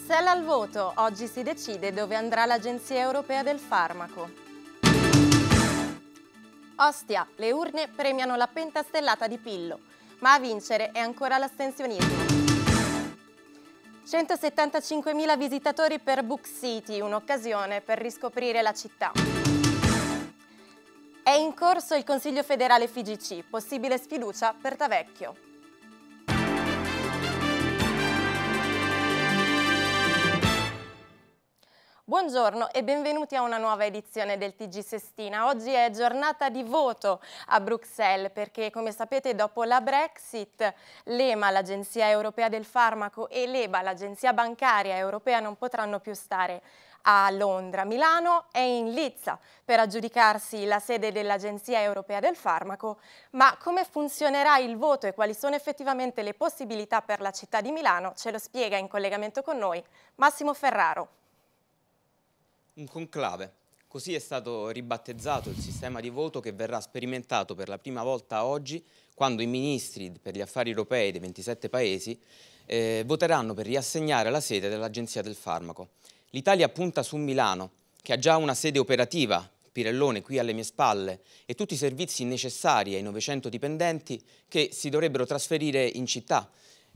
Bruxelles al voto, oggi si decide dove andrà l'Agenzia Europea del Farmaco. Ostia, le urne premiano la pentastellata di Pillo, ma a vincere è ancora l'astensionismo. 175.000 visitatori per Book City, un'occasione per riscoprire la città. È in corso il Consiglio federale FIGC, possibile sfiducia per Tavecchio. Buongiorno e benvenuti a una nuova edizione del TG Sestina. Oggi è giornata di voto a Bruxelles perché come sapete dopo la Brexit l'EMA, l'Agenzia Europea del Farmaco e l'EBA, l'Agenzia Bancaria Europea non potranno più stare a Londra, Milano è in Lizza per aggiudicarsi la sede dell'Agenzia Europea del Farmaco, ma come funzionerà il voto e quali sono effettivamente le possibilità per la città di Milano ce lo spiega in collegamento con noi Massimo Ferraro un conclave. Così è stato ribattezzato il sistema di voto che verrà sperimentato per la prima volta oggi quando i ministri per gli affari europei dei 27 paesi eh, voteranno per riassegnare la sede dell'Agenzia del Farmaco. L'Italia punta su Milano, che ha già una sede operativa, Pirellone qui alle mie spalle, e tutti i servizi necessari ai 900 dipendenti che si dovrebbero trasferire in città.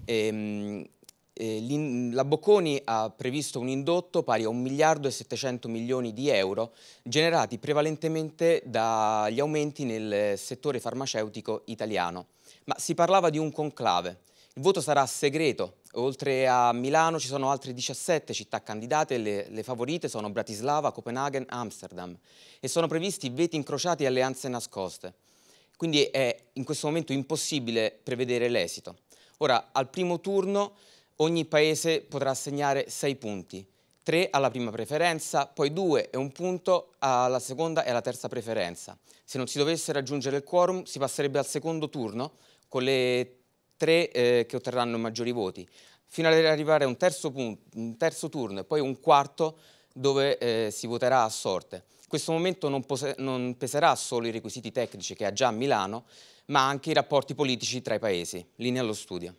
Ehm, eh, la Bocconi ha previsto un indotto pari a 1 miliardo e 700 milioni di euro generati prevalentemente dagli aumenti nel settore farmaceutico italiano. Ma si parlava di un conclave. Il voto sarà segreto. Oltre a Milano ci sono altre 17 città candidate, le, le favorite sono Bratislava, Copenaghen, Amsterdam e sono previsti veti incrociati e alleanze nascoste. Quindi è in questo momento impossibile prevedere l'esito. Ora, al primo turno Ogni paese potrà assegnare 6 punti, 3 alla prima preferenza, poi 2 e un punto alla seconda e alla terza preferenza. Se non si dovesse raggiungere il quorum si passerebbe al secondo turno con le 3 eh, che otterranno maggiori voti, fino ad arrivare a un terzo, punto, un terzo turno e poi un quarto dove eh, si voterà a sorte. Questo momento non, non peserà solo i requisiti tecnici che ha già a Milano, ma anche i rapporti politici tra i paesi. Linea allo studio.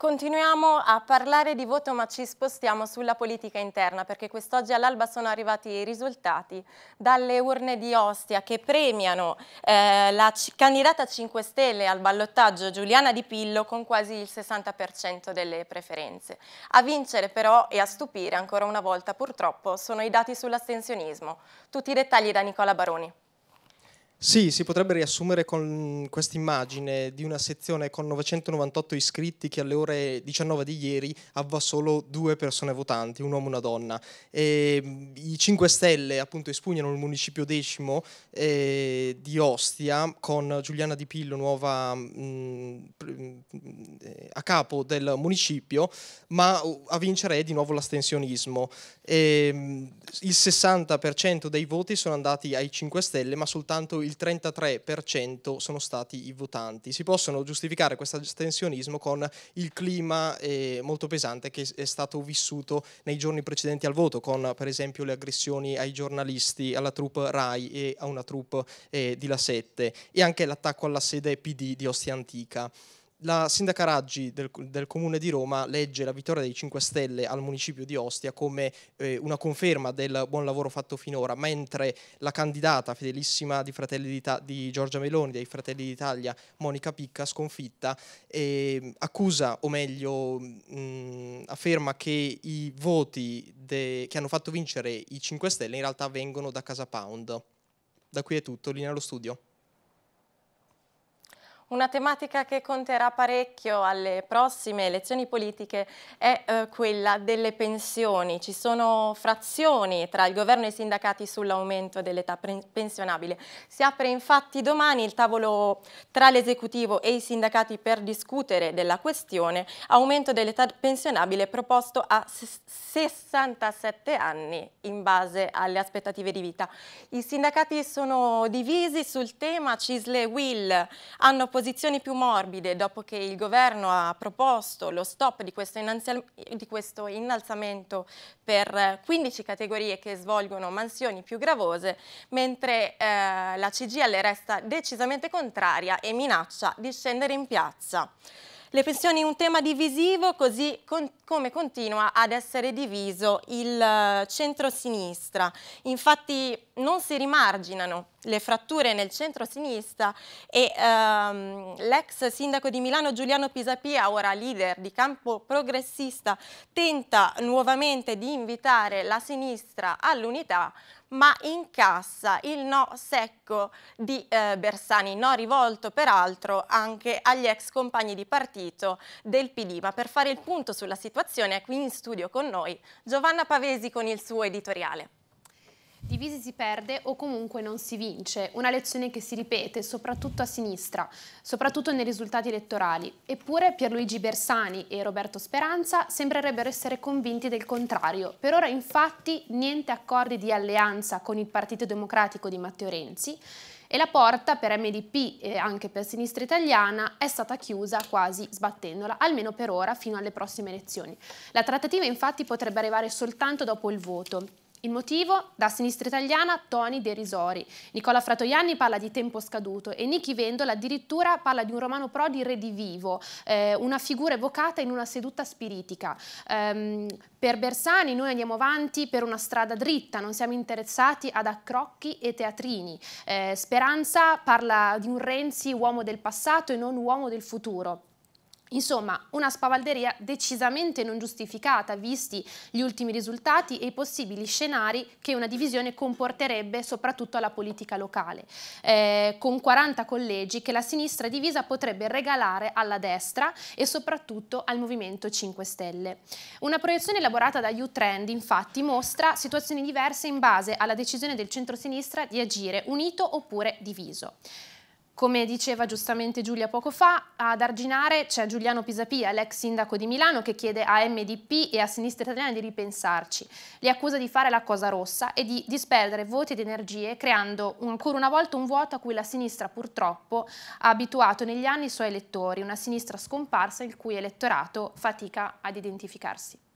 Continuiamo a parlare di voto ma ci spostiamo sulla politica interna perché quest'oggi all'alba sono arrivati i risultati dalle urne di Ostia che premiano eh, la candidata 5 Stelle al ballottaggio Giuliana Di Pillo con quasi il 60% delle preferenze. A vincere però e a stupire ancora una volta purtroppo sono i dati sull'astensionismo. Tutti i dettagli da Nicola Baroni. Sì, si potrebbe riassumere con questa immagine di una sezione con 998 iscritti che alle ore 19 di ieri aveva solo due persone votanti, un uomo e una donna. E mm, I 5 Stelle appunto espugnano il municipio decimo eh, di Ostia con Giuliana Di Pillo, nuova mh, mm, mm, a capo del municipio, ma uh, a vincere è di nuovo l'astensionismo. il 60% dei voti sono andati ai 5 Stelle, ma soltanto il il 33% sono stati i votanti. Si possono giustificare questo astensionismo con il clima eh, molto pesante che è stato vissuto nei giorni precedenti al voto, con per esempio le aggressioni ai giornalisti, alla troupe RAI e a una troupe eh, di La Sette e anche l'attacco alla sede PD di Ostia Antica la sindaca Raggi del, del, Comune di Roma legge la vittoria dei 5 Stelle al municipio di Ostia come eh, una conferma del buon lavoro fatto finora, mentre la candidata fedelissima di, di Giorgia Meloni, dei Fratelli d'Italia, Monica Picca, sconfitta, eh, accusa, o meglio, mh, mm, afferma che i voti che hanno fatto vincere i 5 Stelle in realtà vengono da Casa Pound. Da qui è tutto, linea allo studio. Una tematica che conterà parecchio alle prossime elezioni politiche è eh, quella delle pensioni. Ci sono frazioni tra il governo e i sindacati sull'aumento dell'età pensionabile. Si apre infatti domani il tavolo tra l'esecutivo e i sindacati per discutere della questione aumento dell'età pensionabile proposto a 67 anni in base alle aspettative di vita. I sindacati sono divisi sul tema, Cisle e Will hanno posizioni più morbide dopo che il governo ha proposto lo stop di questo, di questo innalzamento per 15 categorie che svolgono mansioni più gravose, mentre eh, la CGL resta decisamente contraria e minaccia di scendere in piazza. Le pensioni un tema divisivo, così con, come continua ad essere diviso il eh, centro-sinistra. Infatti non si rimarginano le fratture nel centro-sinistra e ehm, l'ex sindaco di Milano Giuliano Pisapia, ora leader di campo progressista, tenta nuovamente di invitare la sinistra all'unità ma incassa il no secco di eh, Bersani, no rivolto peraltro anche agli ex compagni di partito del PD. Ma per fare il punto sulla situazione è qui in studio con noi Giovanna Pavesi con il suo editoriale. Divisi si perde o comunque non si vince, una lezione che si ripete soprattutto a sinistra, soprattutto nei risultati elettorali. Eppure Pierluigi Bersani e Roberto Speranza sembrerebbero essere convinti del contrario. Per ora infatti niente accordi di alleanza con il Partito Democratico di Matteo Renzi e la porta per MDP e anche per Sinistra Italiana è stata chiusa quasi sbattendola, almeno per ora fino alle prossime elezioni. La trattativa infatti potrebbe arrivare soltanto dopo il voto il motivo? Da sinistra italiana toni derisori. Nicola Fratoianni parla di tempo scaduto e Nichi Vendola addirittura parla di un Romano Prodi redivivo, eh, una figura evocata in una seduta spiritica. Um, per Bersani noi andiamo avanti per una strada dritta, non siamo interessati ad accrocchi e teatrini. Eh, Speranza parla di un Renzi uomo del passato e non uomo del futuro. Insomma, una spavalderia decisamente non giustificata, visti gli ultimi risultati e i possibili scenari che una divisione comporterebbe soprattutto alla politica locale, eh, con 40 collegi che la sinistra divisa potrebbe regalare alla destra e soprattutto al Movimento 5 Stelle. Una proiezione elaborata da U-Trend, infatti, mostra situazioni diverse in base alla decisione del centro-sinistra di agire unito oppure diviso. Come diceva giustamente Giulia poco fa, ad arginare c'è Giuliano Pisapia, l'ex sindaco di Milano, che chiede a MDP e a Sinistra Italiana di ripensarci. Li accusa di fare la cosa rossa e di disperdere voti ed energie, creando ancora una volta un vuoto a cui la sinistra purtroppo ha abituato negli anni i suoi elettori, una sinistra scomparsa il cui elettorato fatica ad identificarsi.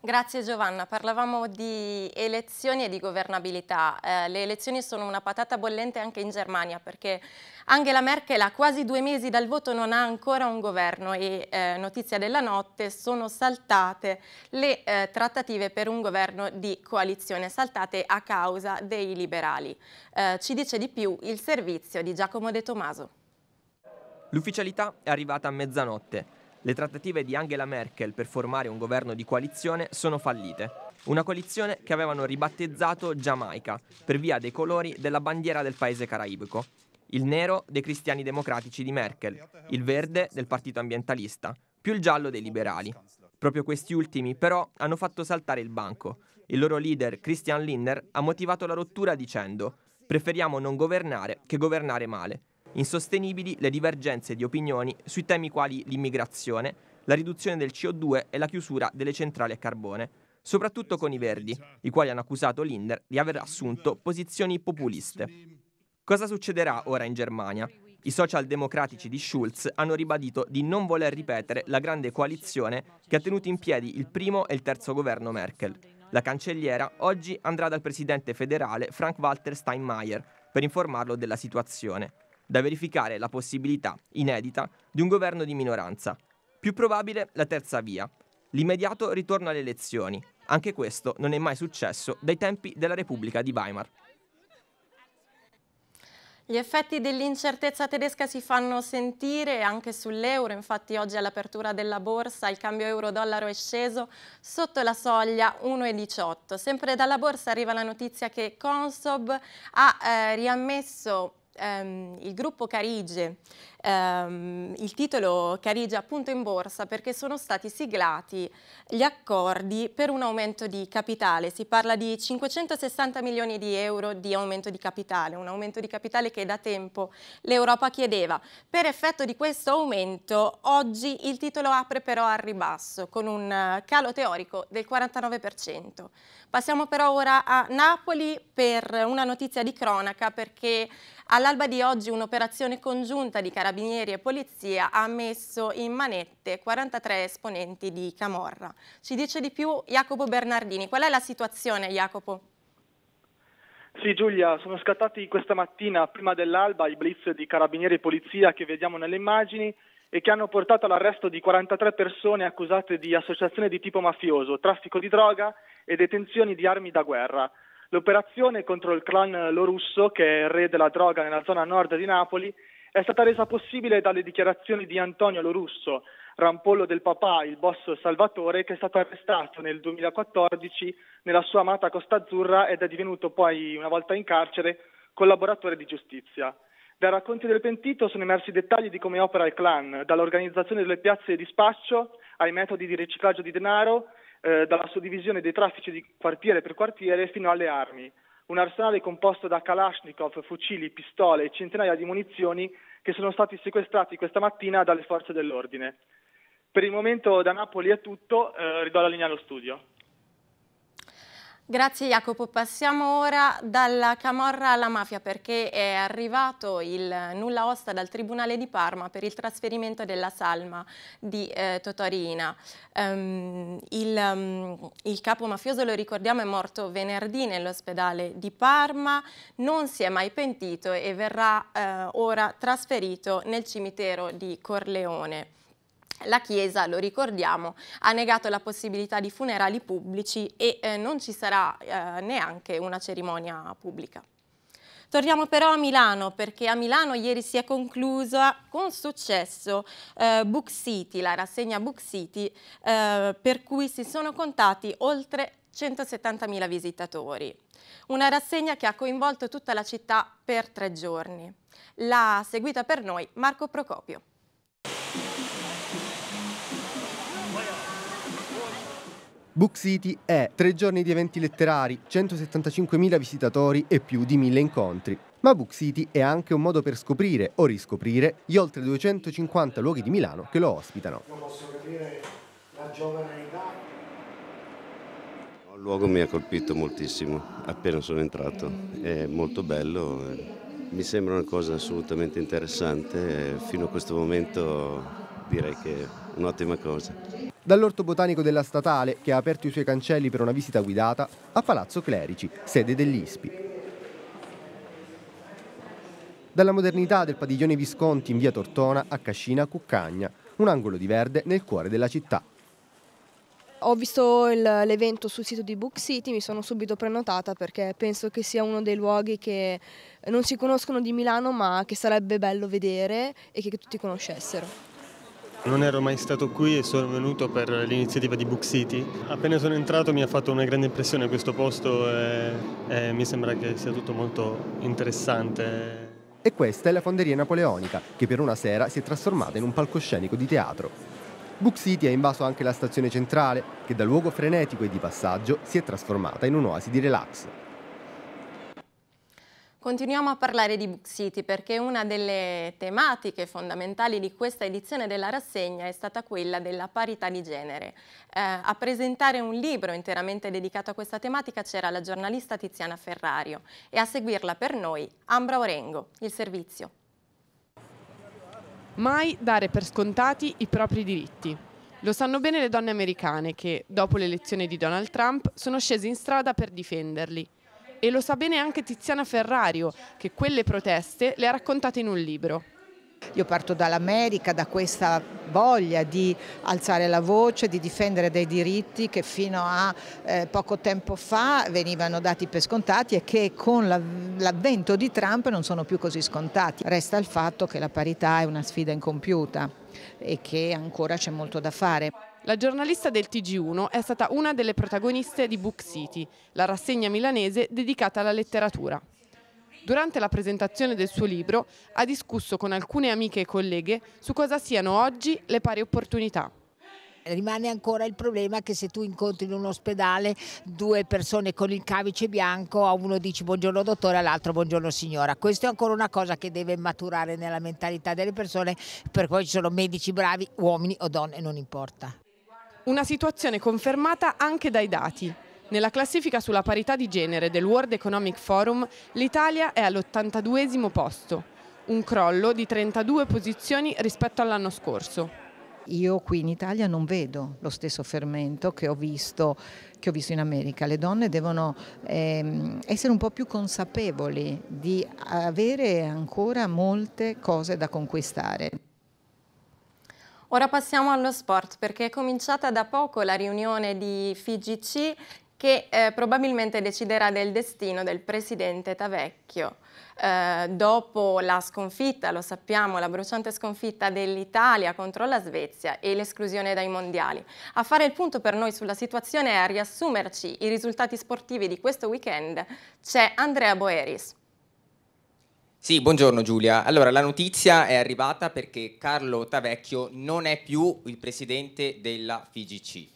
Grazie Giovanna, parlavamo di elezioni e di governabilità. Eh, le elezioni sono una patata bollente anche in Germania perché Angela Merkel a quasi due mesi dal voto non ha ancora un governo e eh, notizia della notte sono saltate le eh, trattative per un governo di coalizione, saltate a causa dei liberali. Eh, ci dice di più il servizio di Giacomo De Tomaso. L'ufficialità è arrivata a mezzanotte. Le trattative di Angela Merkel per formare un governo di coalizione sono fallite. Una coalizione che avevano ribattezzato Giamaica per via dei colori della bandiera del paese caraibico. Il nero dei cristiani democratici di Merkel, il verde del partito ambientalista, più il giallo dei liberali. Proprio questi ultimi, però, hanno fatto saltare il banco. Il loro leader, Christian Lindner, ha motivato la rottura dicendo: Preferiamo non governare che governare male insostenibili le divergenze di opinioni sui temi quali l'immigrazione, la riduzione del CO2 e la chiusura delle centrali a carbone, soprattutto con i Verdi, i quali hanno accusato Linder di aver assunto posizioni populiste. Cosa succederà ora in Germania? I socialdemocratici di Schulz hanno ribadito di non voler ripetere la grande coalizione che ha tenuto in piedi il primo e il terzo governo Merkel. La cancelliera oggi andrà dal presidente federale Frank-Walter Steinmeier per informarlo della situazione da verificare la possibilità, inedita, di un governo di minoranza. Più probabile la terza via, l'immediato ritorno alle elezioni. Anche questo non è mai successo dai tempi della Repubblica di Weimar. Gli effetti dell'incertezza tedesca si fanno sentire anche sull'euro, infatti oggi all'apertura della borsa il cambio euro-dollaro è sceso sotto la soglia 1,18. Sempre dalla borsa arriva la notizia che Consob ha eh, riammesso ehm, il gruppo Carige ehm, il titolo Carigia appunto in borsa perché sono stati siglati gli accordi per un aumento di capitale. Si parla di 560 milioni di euro di aumento di capitale, un aumento di capitale che da tempo l'Europa chiedeva. Per effetto di questo aumento oggi il titolo apre però al ribasso con un calo teorico del 49%. Passiamo però ora a Napoli per una notizia di cronaca perché all'alba di oggi un'operazione congiunta di carattere Carabinieri e Polizia ha messo in manette 43 esponenti di Camorra. Ci dice di più Jacopo Bernardini. Qual è la situazione, Jacopo? Sì Giulia, sono scattati questa mattina prima dell'alba i blitz di carabinieri e polizia che vediamo nelle immagini e che hanno portato all'arresto di 43 persone accusate di associazione di tipo mafioso, traffico di droga e detenzioni di armi da guerra. L'operazione contro il clan Lorusso, che è il re della droga nella zona nord di Napoli, è stata resa possibile dalle dichiarazioni di Antonio Lorusso, rampollo del papà, il boss Salvatore, che è stato arrestato nel 2014 nella sua amata Costa Azzurra ed è divenuto poi, una volta in carcere, collaboratore di giustizia. Dai racconti del pentito sono emersi dettagli di come opera il clan, dall'organizzazione delle piazze di spaccio ai metodi di riciclaggio di denaro, eh, dalla suddivisione dei traffici di quartiere per quartiere fino alle armi un arsenale composto da Kalashnikov, fucili, pistole e centinaia di munizioni che sono stati sequestrati questa mattina dalle forze dell'ordine. Per il momento da Napoli è tutto, eh, ridò la linea allo studio. Grazie Jacopo, passiamo ora dalla Camorra alla mafia perché è arrivato il nulla osta dal Tribunale di Parma per il trasferimento della salma di eh, Totorina. Um, il, um, il, capo mafioso, lo ricordiamo, è morto venerdì nell'ospedale di Parma, non si è mai pentito e verrà eh, ora trasferito nel cimitero di Corleone la Chiesa, lo ricordiamo, ha negato la possibilità di funerali pubblici e eh, non ci sarà eh, neanche una cerimonia pubblica. Torniamo però a Milano perché a Milano ieri si è conclusa con successo eh, Book City, la rassegna Book City, eh, per cui si sono contati oltre 170.000 visitatori. Una rassegna che ha coinvolto tutta la città per tre giorni. L'ha seguita per noi Marco Procopio. Book City è tre giorni di eventi letterari, 175.000 visitatori e più di 1.000 incontri. Ma Book City è anche un modo per scoprire o riscoprire gli oltre 250 luoghi di Milano che lo ospitano. Io posso capire la giovane età. Il luogo mi ha colpito moltissimo appena sono entrato, è molto bello, eh, mi sembra una cosa assolutamente interessante, eh, fino a questo momento direi che è un'ottima cosa dall'orto botanico della statale, che ha aperto i suoi cancelli per una visita guidata, a Palazzo Clerici, sede dell'ISPI. Dalla modernità del padiglione Visconti in via Tortona a Cascina Cuccagna, un angolo di verde nel cuore della città. Ho visto l'evento sul sito di Book City, mi sono subito prenotata perché penso che sia uno dei luoghi che non si conoscono di Milano ma che sarebbe bello vedere e che tutti conoscessero. Non ero mai stato qui e sono venuto per l'iniziativa di Book City. Appena sono entrato mi ha fatto una grande impressione questo posto e, e mi sembra che sia tutto molto interessante. E questa è la fonderia napoleonica, che per una sera si è trasformata in un palcoscenico di teatro. Book City ha invaso anche la stazione centrale, che da luogo frenetico e di passaggio si è trasformata in un'oasi di relax. Continuiamo a parlare di Book City perché una delle tematiche fondamentali di questa edizione della rassegna è stata quella della parità di genere. Eh, a presentare un libro interamente dedicato a questa tematica c'era la giornalista Tiziana Ferrario e a seguirla per noi Ambra Orengo, il servizio. Mai dare per scontati i propri diritti. Lo sanno bene le donne americane che, dopo l'elezione di Donald Trump, sono scese in strada per difenderli e lo sa bene anche Tiziana Ferrario, che quelle proteste le ha raccontate in un libro. Io parto dall'America, da questa voglia di alzare la voce, di difendere dei diritti che fino a eh, poco tempo fa venivano dati per scontati e che con l'avvento di Trump non sono più così scontati. Resta il fatto che la parità è una sfida incompiuta e che ancora c'è molto da fare. La giornalista del TG1 è stata una delle protagoniste di Book City, la rassegna milanese dedicata alla letteratura. Durante la presentazione del suo libro ha discusso con alcune amiche e colleghe su cosa siano oggi le pari opportunità rimane ancora il problema che se tu incontri in un ospedale due persone con il cavice bianco, a uno dici buongiorno dottore, all'altro buongiorno signora. Questa è ancora una cosa che deve maturare nella mentalità delle persone, per cui ci sono medici bravi, uomini o donne, non importa. Una situazione confermata anche dai dati. Nella classifica sulla parità di genere del World Economic Forum l'Italia è all'82 posto, un crollo di 32 posizioni rispetto all'anno scorso io qui in Italia non vedo lo stesso fermento che ho visto, che ho visto in America. Le donne devono ehm, essere un po' più consapevoli di avere ancora molte cose da conquistare. Ora passiamo allo sport perché è cominciata da poco la riunione di FIGC che eh, probabilmente deciderà del destino del presidente Tavecchio. Eh, dopo la sconfitta, lo sappiamo, la bruciante sconfitta dell'Italia contro la Svezia e l'esclusione dai mondiali. A fare il punto per noi sulla situazione e a riassumerci i risultati sportivi di questo weekend c'è Andrea Boeris. Sì, buongiorno Giulia. Allora, la notizia è arrivata perché Carlo Tavecchio non è più il presidente della FIGC.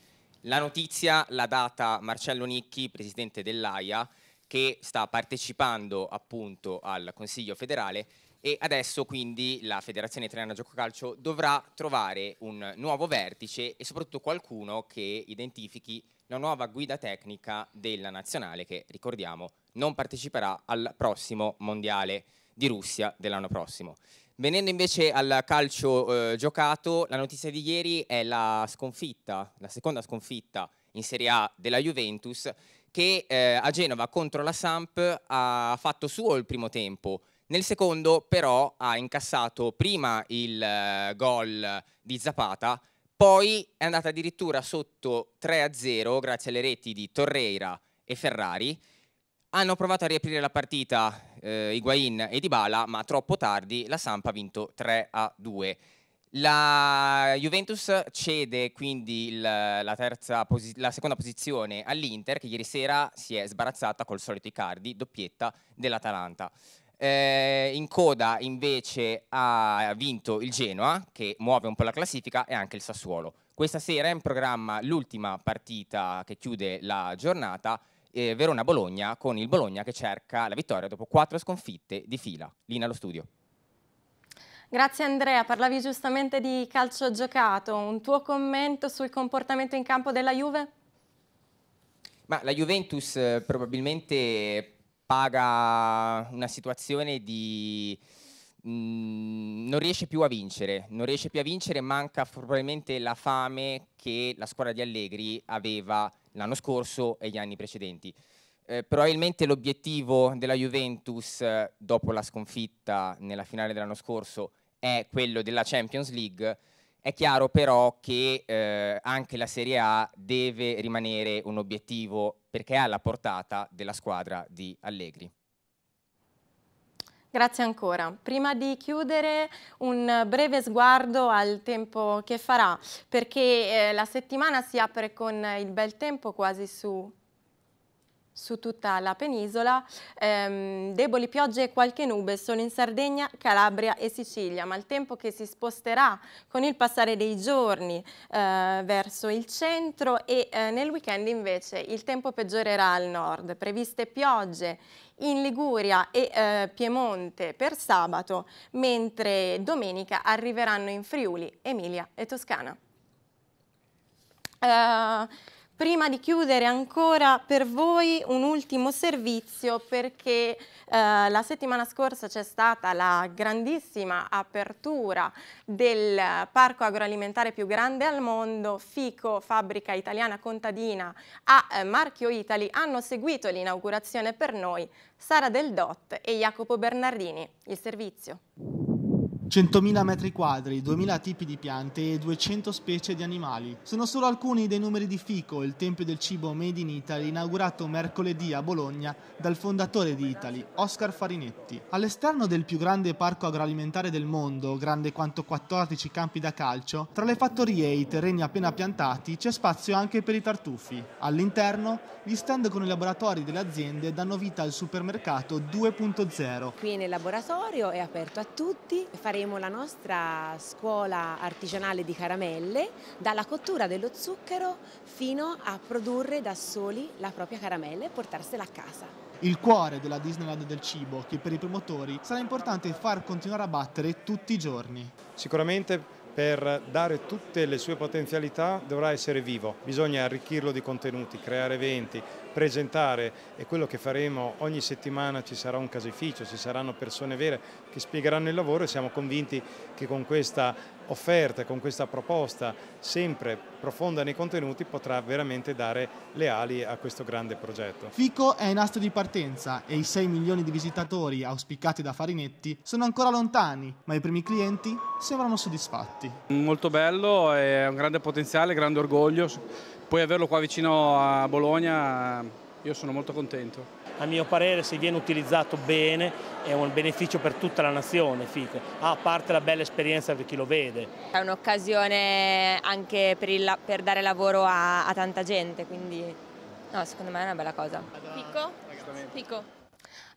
La notizia l'ha data Marcello Nicchi, presidente dell'AIA, che sta partecipando appunto al Consiglio federale e adesso quindi la Federazione Italiana Gioco Calcio dovrà trovare un nuovo vertice e soprattutto qualcuno che identifichi la nuova guida tecnica della nazionale che, ricordiamo, non parteciperà al prossimo mondiale di Russia dell'anno prossimo. Venendo invece al calcio eh, giocato, la notizia di ieri è la sconfitta, la seconda sconfitta in Serie A della Juventus che eh, a Genova contro la Samp ha fatto suo il primo tempo. Nel secondo però ha incassato prima il eh, gol di Zapata, poi è andata addirittura sotto 3-0 grazie alle reti di Torreira e Ferrari hanno provato a riaprire la partita eh, Higuain e Dybala, ma troppo tardi la Sampa ha vinto 3 a 2. La Juventus cede quindi il, la, terza, la, seconda posizione all'Inter che ieri sera si è sbarazzata col solito Icardi, doppietta dell'Atalanta. Eh, in coda invece ha vinto il Genoa che muove un po' la classifica e anche il Sassuolo. Questa sera è in programma l'ultima partita che chiude la giornata eh, Verona-Bologna con il Bologna che cerca la vittoria dopo quattro sconfitte di fila. Lina allo studio. Grazie Andrea, parlavi giustamente di calcio giocato, un tuo commento sul comportamento in campo della Juve? Ma la Juventus eh, probabilmente paga una situazione di Mm, non riesce più a vincere, non riesce più a vincere, manca probabilmente la fame che la squadra di Allegri aveva l'anno scorso e gli anni precedenti. Eh, probabilmente l'obiettivo della Juventus eh, dopo la sconfitta nella finale dell'anno scorso è quello della Champions League. È chiaro però che eh, anche la Serie A deve rimanere un obiettivo perché è alla portata della squadra di Allegri. Grazie ancora. Prima di chiudere un breve sguardo al tempo che farà, perché eh, la settimana si apre con il bel tempo quasi su su tutta la penisola, ehm, deboli piogge e qualche nube sono in Sardegna, Calabria e Sicilia, ma il tempo che si sposterà con il passare dei giorni eh, verso il centro e eh, nel weekend invece il tempo peggiorerà al nord, previste piogge in Liguria e eh, Piemonte per sabato, mentre domenica arriveranno in Friuli, Emilia e Toscana. Uh, Prima di chiudere ancora per voi un ultimo servizio perché eh, la settimana scorsa c'è stata la grandissima apertura del parco agroalimentare più grande al mondo, FICO, fabbrica italiana contadina a eh, Marchio Italy hanno seguito l'inaugurazione per noi Sara Del Dot e Jacopo Bernardini. Il servizio. 100.000 metri quadri, 2.000 tipi di piante e 200 specie di animali. Sono solo alcuni dei numeri di Fico, il tempio del cibo Made in Italy, inaugurato mercoledì a Bologna dal fondatore di Italy, Oscar Farinetti. All'esterno del più grande parco agroalimentare del mondo, grande quanto 14 campi da calcio, tra le fattorie e i terreni appena piantati c'è spazio anche per i tartufi. All'interno, gli stand con i laboratori delle aziende danno vita al supermercato 2.0. Qui nel laboratorio è aperto a tutti, Farinetti faremo la nostra scuola artigianale di caramelle dalla cottura dello zucchero fino a produrre da soli la propria caramella e portarsela a casa il cuore della Disneyland del cibo che per i promotori sarà importante far continuare a battere tutti i giorni. Sicuramente per dare tutte le sue potenzialità dovrà essere vivo, bisogna arricchirlo di contenuti, creare eventi, presentare e quello che faremo ogni settimana ci sarà un caseificio, ci saranno persone vere che spiegheranno il lavoro e siamo convinti che con questa offerta, con questa proposta sempre profonda nei contenuti potrà veramente dare le ali a questo grande progetto. Fico è in asta di partenza e i 6 milioni di visitatori auspicati da Farinetti sono ancora lontani, ma i primi clienti sembrano soddisfatti. Molto bello, è un grande potenziale, grande orgoglio poi averlo qua vicino a Bologna io sono molto contento. A mio parere se viene utilizzato bene è un beneficio per tutta la nazione FICO, ah, a parte la bella esperienza per chi lo vede. È un'occasione anche per, il, per, dare lavoro a, a tanta gente, quindi no, secondo me è una bella cosa. FICO? Picco.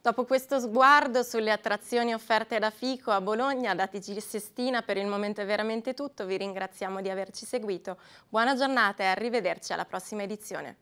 Dopo questo sguardo sulle attrazioni offerte da Fico a Bologna, da TG Sestina, per il momento è veramente tutto. Vi ringraziamo di averci seguito. Buona giornata e arrivederci alla prossima edizione.